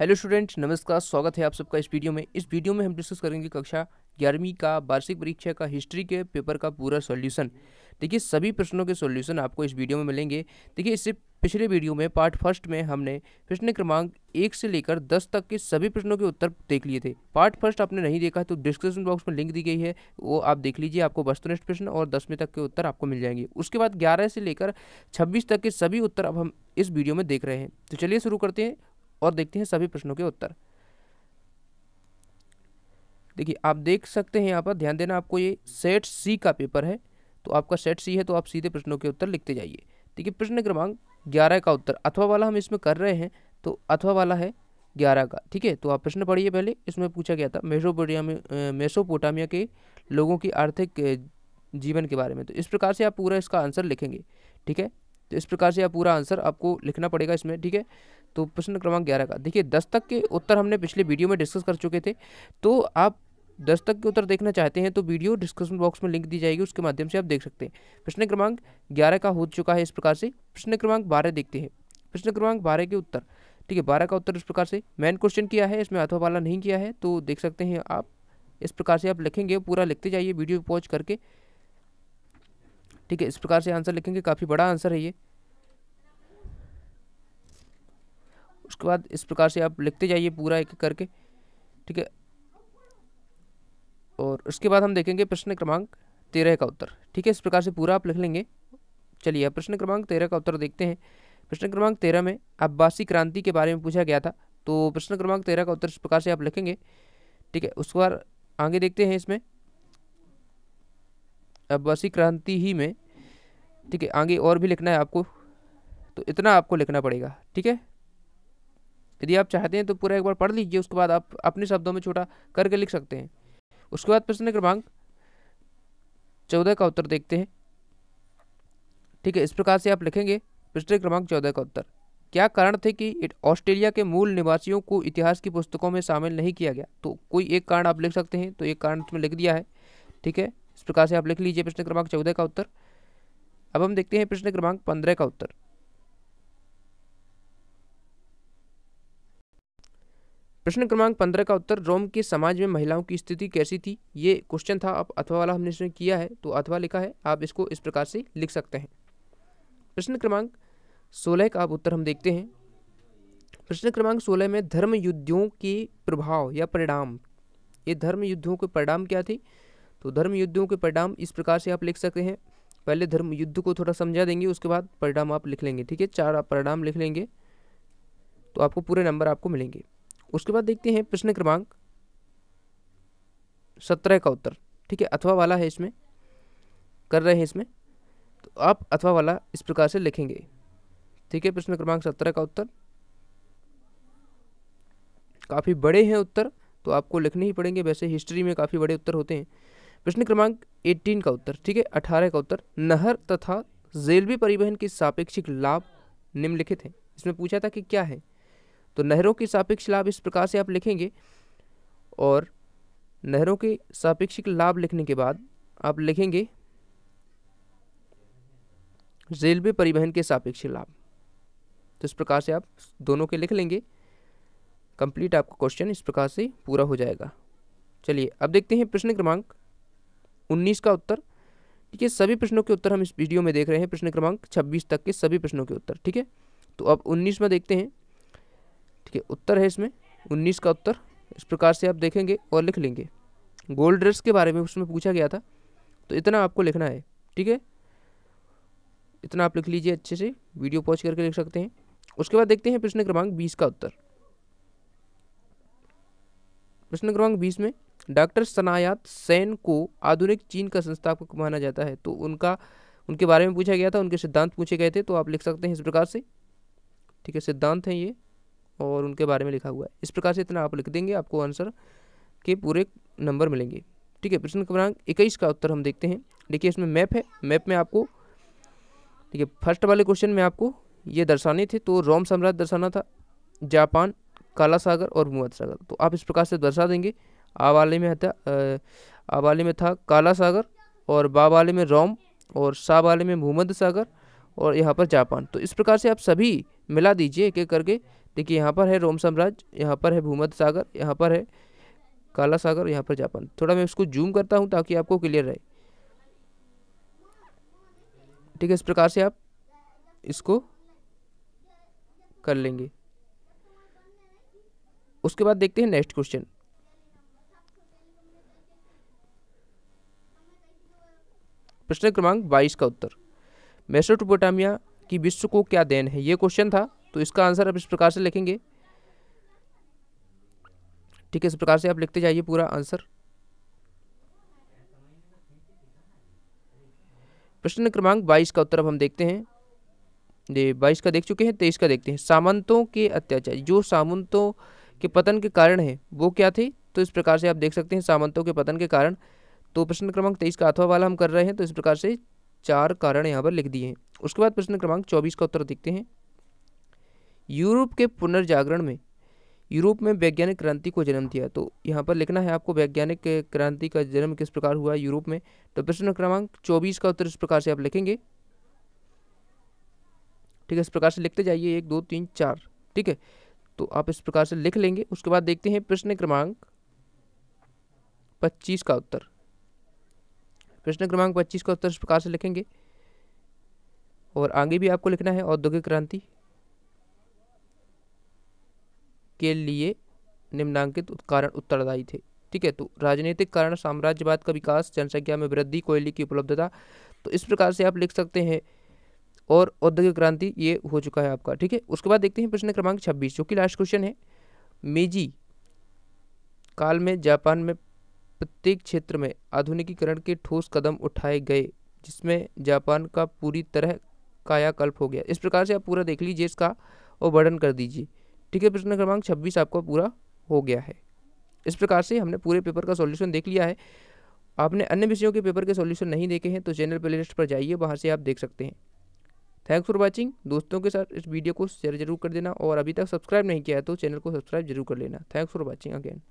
hello student नमस्कार स्वागत है आप सबका इस वीडियो में इस वीडियो में हम डिस्कस करेंगे कक्षा ग्यारहवीं का वार्षिक परीक्षा का हिस्ट्री के पेपर का पूरा सॉल्यूशन देखिए सभी प्रश्नों के सॉल्यूशन आपको इस वीडियो में मिलेंगे देखिए इससे पिछले वीडियो में पार्ट फर्स्ट में हमने प्रश्न क्रमांक एक से लेकर दस तक के सभी प्रश्नों के उत्तर देख लिए थे पार्ट फर्स्ट आपने नहीं देखा तो डिस्क्रिप्शन बॉक्स में लिंक दी गई है वो आप देख लीजिए आपको वस्तुनिष्ठ प्रश्न और दसवीं तक के उत्तर आपको मिल जाएंगे उसके बाद ग्यारह से लेकर छब्बीस तक के सभी उत्तर अब हम इस वीडियो में देख रहे हैं तो चलिए शुरू करते हैं और देखते हैं सभी प्रश्नों के उत्तर देखिए आप देख सकते हैं यहाँ पर ध्यान देना आपको ये सेट सी का पेपर है तो आपका सेट सी है तो आप सीधे प्रश्नों के उत्तर लिखते जाइए देखिए प्रश्न क्रमांक ग्यारह का उत्तर अथवा वाला हम इसमें कर रहे हैं तो अथवा वाला है ग्यारह का ठीक है तो आप प्रश्न पढ़िए पहले इसमें पूछा गया था मेसोपोटामिया मेसोपोटामिया के लोगों की आर्थिक जीवन के बारे में तो इस प्रकार से आप पूरा इसका आंसर लिखेंगे ठीक है तो इस प्रकार से यह पूरा आंसर आपको लिखना पड़ेगा इसमें ठीक है तो प्रश्न क्रमांक ग्यारह का देखिए दस तक के उत्तर हमने पिछले वीडियो में डिस्कस कर चुके थे तो आप दस तक के उत्तर देखना चाहते हैं तो वीडियो डिस्क्रिप्शन बॉक्स में लिंक दी जाएगी उसके माध्यम से आप देख सकते हैं प्रश्न क्रमांक ग्यारह का हो चुका है इस प्रकार से प्रश्न क्रमांक बारह देखते हैं प्रश्न क्रमांक बारह के उत्तर ठीक है बारह का उत्तर इस प्रकार से मेन क्वेश्चन किया है इसमें अथवा नहीं किया है तो देख सकते हैं आप इस प्रकार से आप लिखेंगे पूरा लिखते जाइए वीडियो पॉज करके ठीक है इस प्रकार से आंसर लिखेंगे काफ़ी बड़ा आंसर है ये उसके बाद इस प्रकार से आप लिखते जाइए पूरा एक करके ठीक है और उसके बाद हम देखेंगे प्रश्न क्रमांक तेरह का उत्तर ठीक है इस प्रकार से पूरा आप लिख लेंगे चलिए प्रश्न क्रमांक तेरह का उत्तर देखते हैं प्रश्न क्रमांक तेरह में अब्बासी क्रांति के बारे में पूछा गया था तो प्रश्न क्रमांक तेरह का उत्तर इस प्रकार से आप लिखेंगे ठीक है उसके बाद आगे देखते हैं इसमें अब्बासी क्रांति ही में ठीक है आगे और भी लिखना है आपको तो इतना आपको लिखना पड़ेगा ठीक है यदि आप चाहते हैं तो पूरा एक बार पढ़ लीजिए उसके बाद आप अपने शब्दों में छोटा करके लिख सकते हैं उसके बाद प्रश्न क्रमांक चौदह का उत्तर देखते हैं ठीक है इस प्रकार से आप लिखेंगे प्रश्न क्रमांक चौदह का उत्तर क्या कारण थे कि ऑस्ट्रेलिया के मूल निवासियों को इतिहास की पुस्तकों में शामिल नहीं किया गया तो कोई एक कारण आप लिख सकते हैं तो एक कारण उसमें लिख दिया है ठीक है इस प्रकार से आप लिख लीजिए प्रश्न क्रमांक चौदह का उत्तर अब हम देखते हैं प्रश्न क्रमांक पंद्रह का उत्तर प्रश्न क्रमांक पंद्रह का उत्तर रोम के समाज में महिलाओं की स्थिति कैसी थी ये क्वेश्चन था अब अथवा वाला हमने इसमें किया है तो अथवा लिखा है आप इसको इस प्रकार से लिख सकते हैं प्रश्न क्रमांक सोलह का उत्तर हम देखते हैं प्रश्न क्रमांक सोलह में धर्म युद्धों के प्रभाव या परिणाम ये धर्म युद्धों के परिणाम क्या थे तो धर्म युद्धों के परिणाम इस प्रकार से आप लिख सकते हैं पहले धर्म युद्ध को थोड़ा समझा देंगे उसके बाद परिणाम आप लिख लेंगे ठीक है चार आप परिणाम लिख लेंगे तो आपको पूरे नंबर आपको मिलेंगे उसके बाद देखते हैं प्रश्न क्रमांक सत्रह का उत्तर ठीक है अथवा वाला है इसमें कर रहे हैं इसमें तो आप अथवा वाला इस प्रकार से लिखेंगे ठीक है प्रश्न क्रमांक सत्रह का उत्तर काफ़ी बड़े हैं उत्तर तो आपको लिखने ही पड़ेंगे वैसे हिस्ट्री में काफ़ी बड़े उत्तर होते हैं प्रश्न क्रमांक 18 का उत्तर ठीक है 18 का उत्तर नहर तथा रेलवे परिवहन के सापेक्षिक लाभ निम्नलिखित हैं इसमें पूछा था कि क्या है तो नहरों के सापेक्ष लाभ इस प्रकार से आप लिखेंगे और नहरों के सापेक्षिक लाभ लिखने के बाद आप लिखेंगे रेलवे परिवहन के सापेक्ष लाभ तो इस प्रकार से आप दोनों के लिख लेंगे कंप्लीट आपका क्वेश्चन इस प्रकार से पूरा हो जाएगा चलिए अब देखते हैं प्रश्न क्रमांक उन्नीस का उत्तर ठीक है सभी प्रश्नों के उत्तर हम इस वीडियो में देख रहे हैं प्रश्न क्रमांक छब्बीस तक के सभी प्रश्नों के उत्तर ठीक है तो अब उन्नीस में देखते हैं ठीक है उत्तर है इसमें उन्नीस का उत्तर इस प्रकार से आप देखेंगे और लिख लेंगे गोल्ड ड्रेस के बारे में उसमें पूछा गया था तो इतना आपको लिखना है ठीक है इतना आप लिख लीजिए अच्छे से वीडियो पॉज करके लिख सकते हैं उसके बाद देखते हैं प्रश्न क्रमांक बीस का उत्तर प्रश्न क्रमांक बीस में डॉक्टर सनायात सेन को आधुनिक चीन का संस्थापक माना जाता है तो उनका उनके बारे में पूछा गया था उनके सिद्धांत पूछे गए थे तो आप लिख सकते हैं इस प्रकार से ठीक है सिद्धांत हैं ये और उनके बारे में लिखा हुआ है इस प्रकार से इतना आप लिख देंगे आपको आंसर के पूरे नंबर मिलेंगे ठीक है प्रश्न क्रमांक इक्कीस का उत्तर हम देखते हैं देखिए इसमें मैप है मैप में आपको ठीक है फर्स्ट वाले क्वेश्चन में आपको ये दर्शाने थे तो रोम साम्राज्य दर्शाना था जापान काला सागर और मुआत सागर तो आप इस प्रकार से दर्शा देंगे आवाली में था आवाली में था काला सागर और बावाली में रोम और शाहवाली में भूमध्य सागर और यहाँ पर जापान तो इस प्रकार से आप सभी मिला दीजिए एक एक करके देखिए यहाँ पर है रोम साम्राज्य यहाँ पर है भूमध्य सागर यहाँ पर है काला सागर यहाँ पर जापान थोड़ा मैं इसको जूम करता हूँ ताकि आपको क्लियर रहे ठीक है इस प्रकार से आप इसको कर लेंगे उसके बाद देखते हैं नेक्स्ट क्वेश्चन प्रश्न क्रमांक बाईस का उत्तर मेसोटोपोटामिया की विश्व को क्या देन है ये क्वेश्चन था तो इसका आंसर आप इस प्रकार से लिखेंगे ठीक है इस प्रकार से आप लिखते जाइए पूरा आंसर प्रश्न क्रमांक बाईस का उत्तर अब हम देखते हैं ये बाईस का देख चुके हैं तेईस का देखते हैं सामंतों के अत्याचार जो सामंतों के पतन के कारण है वो क्या थे तो इस प्रकार से आप देख सकते हैं सामंतों के पतन के कारण तो प्रश्न क्रमांक तेईस का अथवा वाला हम कर रहे हैं तो इस प्रकार से चार कारण यहाँ पर लिख दिए हैं उसके बाद प्रश्न क्रमांक चौबीस का उत्तर देखते हैं यूरोप के पुनर्जागरण में यूरोप में वैज्ञानिक क्रांति को जन्म दिया तो यहाँ पर लिखना है आपको वैज्ञानिक क्रांति का जन्म किस प्रकार हुआ यूरोप में तो प्रश्न क्रमांक चौबीस का उत्तर इस प्रकार से आप लिखेंगे ठीक है इस प्रकार से लिखते जाइए एक दो तीन चार ठीक है तो आप इस प्रकार से लिख लेंगे उसके बाद देखते हैं प्रश्न क्रमांक पच्चीस का उत्तर प्रश्न क्रमांक पच्चीस का उत्तर इस प्रकार से लिखेंगे और आगे भी आपको लिखना है औद्योगिक क्रांति के लिए निम्नांकित कारण उत्तरदायी थे ठीक है तो राजनीतिक कारण साम्राज्यवाद का विकास जनसंख्या में वृद्धि कोयले की उपलब्धता तो इस प्रकार से आप लिख सकते हैं और औद्योगिक क्रांति ये हो चुका है आपका ठीक है उसके बाद देखते हैं प्रश्न क्रमांक छब्बीस जो कि लास्ट क्वेश्चन है मेजी काल में जापान में प्रत्येक क्षेत्र में आधुनिकीकरण के ठोस कदम उठाए गए जिसमें जापान का पूरी तरह कायाकल्प हो गया इस प्रकार से आप पूरा देख लीजिए इसका और वर्णन कर दीजिए ठीक है प्रश्न क्रमांक छब्बीस आपका पूरा हो गया है इस प्रकार से हमने पूरे पेपर का सॉल्यूशन देख लिया है आपने अन्य विषयों के पेपर के सॉल्यूशन नहीं देखे हैं तो चैनल प्लेलिस्ट पर जाइए वहाँ से आप देख सकते हैं थैंक्स फॉर वॉचिंग दोस्तों के साथ इस वीडियो को शेयर जरूर कर देना और अभी तक सब्सक्राइब नहीं किया है तो चैनल को सब्सक्राइब जरूर कर लेना थैंक्स फॉर वॉचिंग अगेन